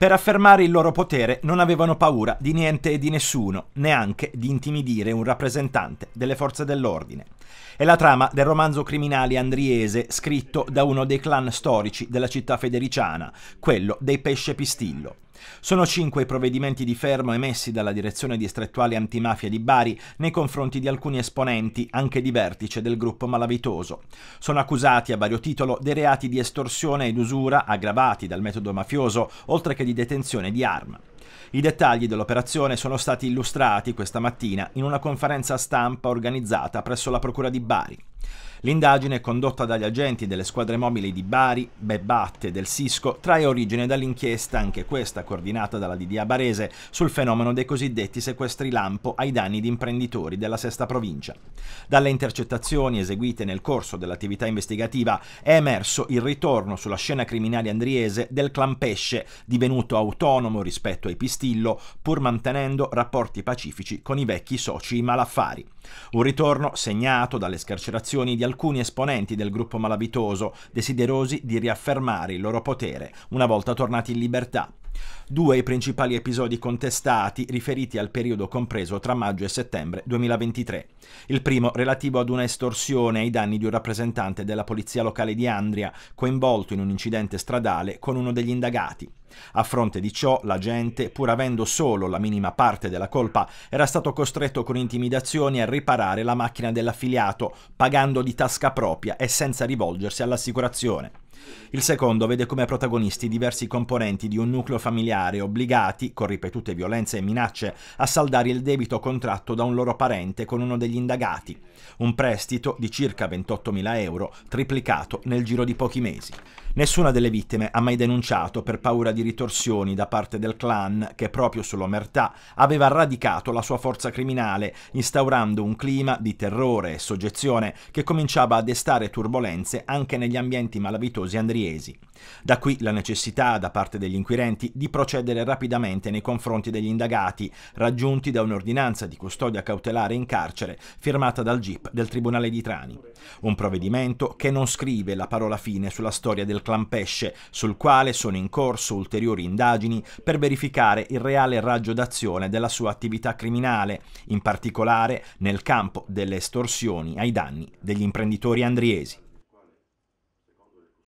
Per affermare il loro potere non avevano paura di niente e di nessuno, neanche di intimidire un rappresentante delle forze dell'ordine. È la trama del romanzo criminale andriese scritto da uno dei clan storici della città federiciana, quello dei Pesce Pistillo. Sono cinque i provvedimenti di fermo emessi dalla direzione distrettuale antimafia di Bari nei confronti di alcuni esponenti, anche di vertice, del gruppo malavitoso. Sono accusati a vario titolo dei reati di estorsione ed usura aggravati dal metodo mafioso, oltre che di detenzione di arma. I dettagli dell'operazione sono stati illustrati questa mattina in una conferenza stampa organizzata presso la Procura di Bari. L'indagine, condotta dagli agenti delle squadre mobili di Bari, Bebatte e del Sisco, trae origine dall'inchiesta, anche questa coordinata dalla DDA Barese, sul fenomeno dei cosiddetti sequestri lampo ai danni di imprenditori della sesta provincia. Dalle intercettazioni eseguite nel corso dell'attività investigativa è emerso il ritorno sulla scena criminale andriese del clan Pesce, divenuto autonomo rispetto ai Pistillo, pur mantenendo rapporti pacifici con i vecchi soci malaffari. Un ritorno segnato dalle scarcerazioni dichiarazioni di alcuni esponenti del gruppo malavitoso, desiderosi di riaffermare il loro potere una volta tornati in libertà. Due i principali episodi contestati riferiti al periodo compreso tra maggio e settembre 2023. Il primo relativo ad una estorsione ai danni di un rappresentante della polizia locale di Andria coinvolto in un incidente stradale con uno degli indagati. A fronte di ciò, l'agente, pur avendo solo la minima parte della colpa, era stato costretto con intimidazioni a riparare la macchina dell'affiliato, pagando di tasca propria e senza rivolgersi all'assicurazione. Il secondo vede come protagonisti diversi componenti di un nucleo familiare obbligati, con ripetute violenze e minacce, a saldare il debito contratto da un loro parente con uno degli indagati, un prestito di circa 28.000 euro triplicato nel giro di pochi mesi. Nessuna delle vittime ha mai denunciato per paura di ritorsioni da parte del clan che proprio sull'omertà aveva radicato la sua forza criminale, instaurando un clima di terrore e soggezione che cominciava a destare turbolenze anche negli ambienti malavitosi studiosi andriesi. Da qui la necessità da parte degli inquirenti di procedere rapidamente nei confronti degli indagati, raggiunti da un'ordinanza di custodia cautelare in carcere firmata dal GIP del Tribunale di Trani. Un provvedimento che non scrive la parola fine sulla storia del clan Pesce, sul quale sono in corso ulteriori indagini per verificare il reale raggio d'azione della sua attività criminale, in particolare nel campo delle estorsioni ai danni degli imprenditori andriesi.